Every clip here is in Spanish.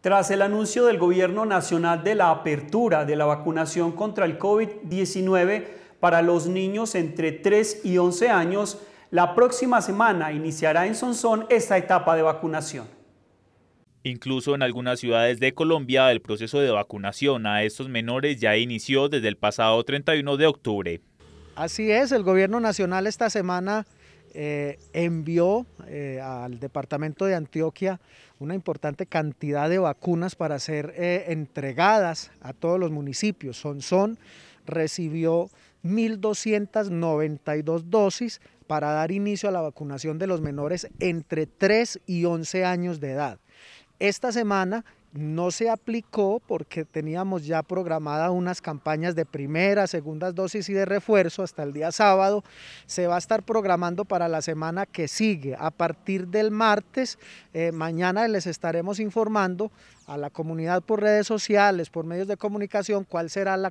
Tras el anuncio del Gobierno Nacional de la apertura de la vacunación contra el COVID-19 para los niños entre 3 y 11 años, la próxima semana iniciará en Sonsón esta etapa de vacunación. Incluso en algunas ciudades de Colombia el proceso de vacunación a estos menores ya inició desde el pasado 31 de octubre. Así es, el Gobierno Nacional esta semana eh, envió eh, al departamento de Antioquia una importante cantidad de vacunas para ser eh, entregadas a todos los municipios. Sonson recibió 1.292 dosis para dar inicio a la vacunación de los menores entre 3 y 11 años de edad. Esta semana no se aplicó porque teníamos ya programadas unas campañas de primera, segundas dosis y de refuerzo hasta el día sábado. Se va a estar programando para la semana que sigue. A partir del martes, eh, mañana les estaremos informando a la comunidad por redes sociales, por medios de comunicación, cuál será la,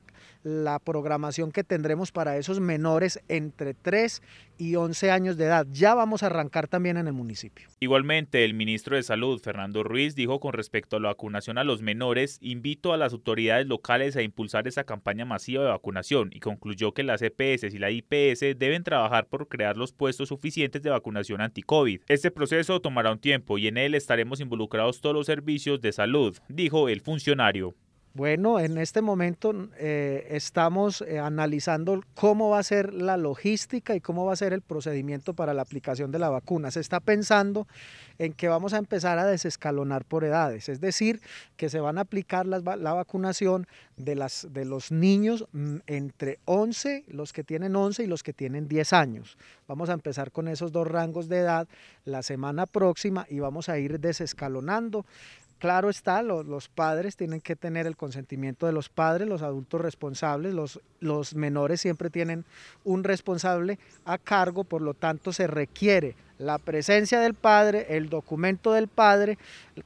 programación que tendremos para esos menores entre 3 y 11 años de edad. Ya vamos a arrancar también en el municipio. Igualmente, el ministro de Salud, Fernando Ruiz, dijo con respecto a la vacunación a los menores, invito a las autoridades locales a impulsar esa campaña masiva de vacunación y concluyó que las EPS y la IPS deben trabajar por crear los puestos suficientes de vacunación anti-COVID. Este proceso tomará un tiempo y en él estaremos involucrados todos los servicios de salud dijo el funcionario. Bueno, en este momento eh, estamos eh, analizando cómo va a ser la logística y cómo va a ser el procedimiento para la aplicación de la vacuna. Se está pensando en que vamos a empezar a desescalonar por edades, es decir, que se van a aplicar la vacunación de, de los niños mm, entre 11, los que tienen 11 y los que tienen 10 años. Vamos a empezar con esos dos rangos de edad la semana próxima y vamos a ir desescalonando claro está, los, padres tienen que tener el consentimiento de los padres, los adultos responsables, los, menores siempre tienen un responsable a cargo, por lo tanto se requiere la presencia del padre, el documento del padre,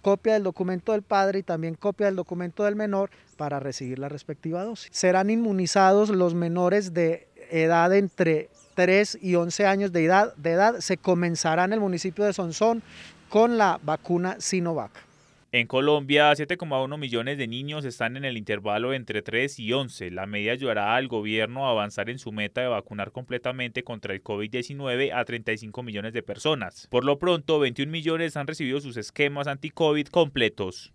copia del documento del padre y también copia del documento del menor para recibir la respectiva dosis. Serán inmunizados los menores de edad entre 3 y 11 años de edad, de edad se comenzará en el municipio de Sonsón con la vacuna Sinovac. En Colombia, 7,1 millones de niños están en el intervalo entre 3 y 11. La medida ayudará al gobierno a avanzar en su meta de vacunar completamente contra el COVID-19 a 35 millones de personas. Por lo pronto, 21 millones han recibido sus esquemas anti-COVID completos.